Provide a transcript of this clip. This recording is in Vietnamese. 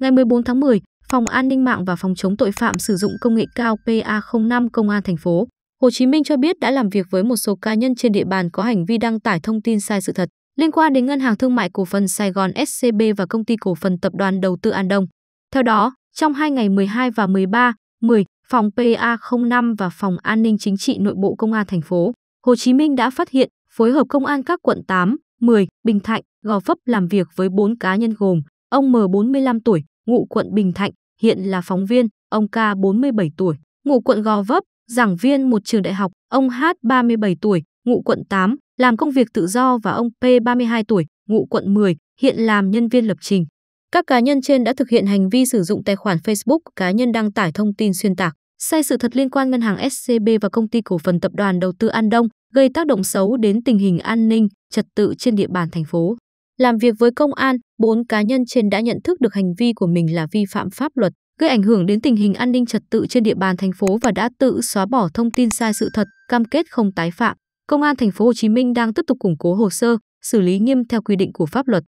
Ngày 14 tháng 10, Phòng An ninh mạng và Phòng chống tội phạm sử dụng công nghệ cao PA05 Công an thành phố Hồ Chí Minh cho biết đã làm việc với một số cá nhân trên địa bàn có hành vi đăng tải thông tin sai sự thật liên quan đến Ngân hàng Thương mại Cổ phần Sài Gòn SCB và Công ty Cổ phần Tập đoàn Đầu tư An Đông. Theo đó, trong hai ngày 12 và 13, 10, phòng PA05 và phòng An ninh chính trị nội bộ Công an thành phố Hồ Chí Minh đã phát hiện phối hợp công an các quận 8, 10, Bình Thạnh, Gò Vấp làm việc với 4 cá nhân gồm Ông M 45 tuổi, ngụ quận Bình Thạnh, hiện là phóng viên, ông K 47 tuổi, ngụ quận Gò Vấp, giảng viên một trường đại học, ông H 37 tuổi, ngụ quận 8, làm công việc tự do và ông P 32 tuổi, ngụ quận 10, hiện làm nhân viên lập trình. Các cá nhân trên đã thực hiện hành vi sử dụng tài khoản Facebook cá nhân đăng tải thông tin xuyên tạc, sai sự thật liên quan ngân hàng SCB và công ty cổ phần tập đoàn đầu tư An Đông, gây tác động xấu đến tình hình an ninh, trật tự trên địa bàn thành phố. Làm việc với công an, bốn cá nhân trên đã nhận thức được hành vi của mình là vi phạm pháp luật, gây ảnh hưởng đến tình hình an ninh trật tự trên địa bàn thành phố và đã tự xóa bỏ thông tin sai sự thật, cam kết không tái phạm. Công an thành phố Hồ Chí Minh đang tiếp tục củng cố hồ sơ, xử lý nghiêm theo quy định của pháp luật.